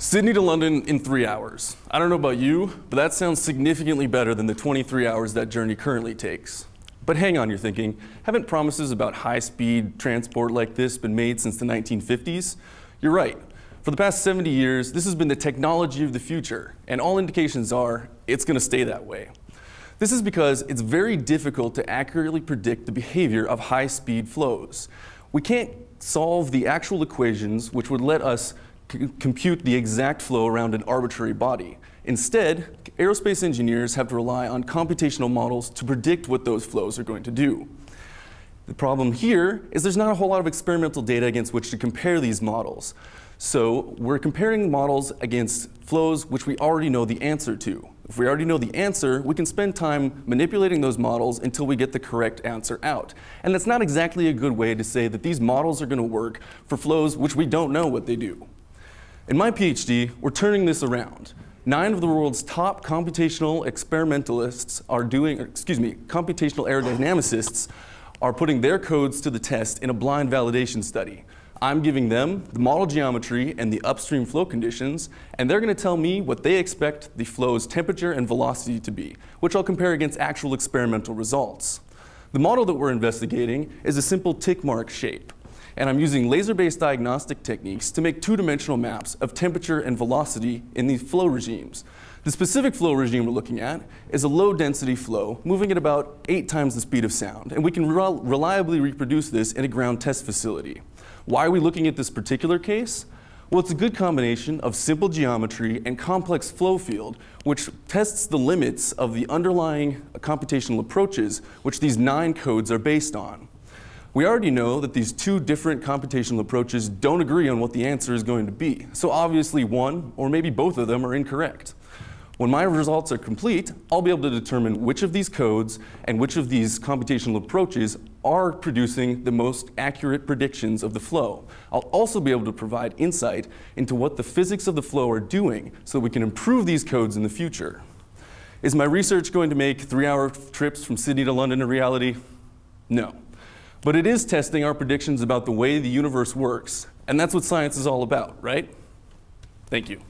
Sydney to London in three hours. I don't know about you, but that sounds significantly better than the 23 hours that journey currently takes. But hang on, you're thinking, haven't promises about high speed transport like this been made since the 1950s? You're right. For the past 70 years, this has been the technology of the future, and all indications are it's going to stay that way. This is because it's very difficult to accurately predict the behavior of high speed flows. We can't solve the actual equations which would let us compute the exact flow around an arbitrary body. Instead, aerospace engineers have to rely on computational models to predict what those flows are going to do. The problem here is there's not a whole lot of experimental data against which to compare these models. So we're comparing models against flows which we already know the answer to. If we already know the answer, we can spend time manipulating those models until we get the correct answer out. And that's not exactly a good way to say that these models are going to work for flows which we don't know what they do. In my PhD, we're turning this around. Nine of the world's top computational experimentalists are doing, excuse me, computational aerodynamicists are putting their codes to the test in a blind validation study. I'm giving them the model geometry and the upstream flow conditions, and they're going to tell me what they expect the flow's temperature and velocity to be, which I'll compare against actual experimental results. The model that we're investigating is a simple tick mark shape and I'm using laser-based diagnostic techniques to make two-dimensional maps of temperature and velocity in these flow regimes. The specific flow regime we're looking at is a low-density flow moving at about eight times the speed of sound, and we can rel reliably reproduce this in a ground test facility. Why are we looking at this particular case? Well, it's a good combination of simple geometry and complex flow field, which tests the limits of the underlying computational approaches which these nine codes are based on. We already know that these two different computational approaches don't agree on what the answer is going to be, so obviously one, or maybe both of them, are incorrect. When my results are complete, I'll be able to determine which of these codes and which of these computational approaches are producing the most accurate predictions of the flow. I'll also be able to provide insight into what the physics of the flow are doing so we can improve these codes in the future. Is my research going to make three hour trips from Sydney to London a reality? No. But it is testing our predictions about the way the universe works. And that's what science is all about, right? Thank you.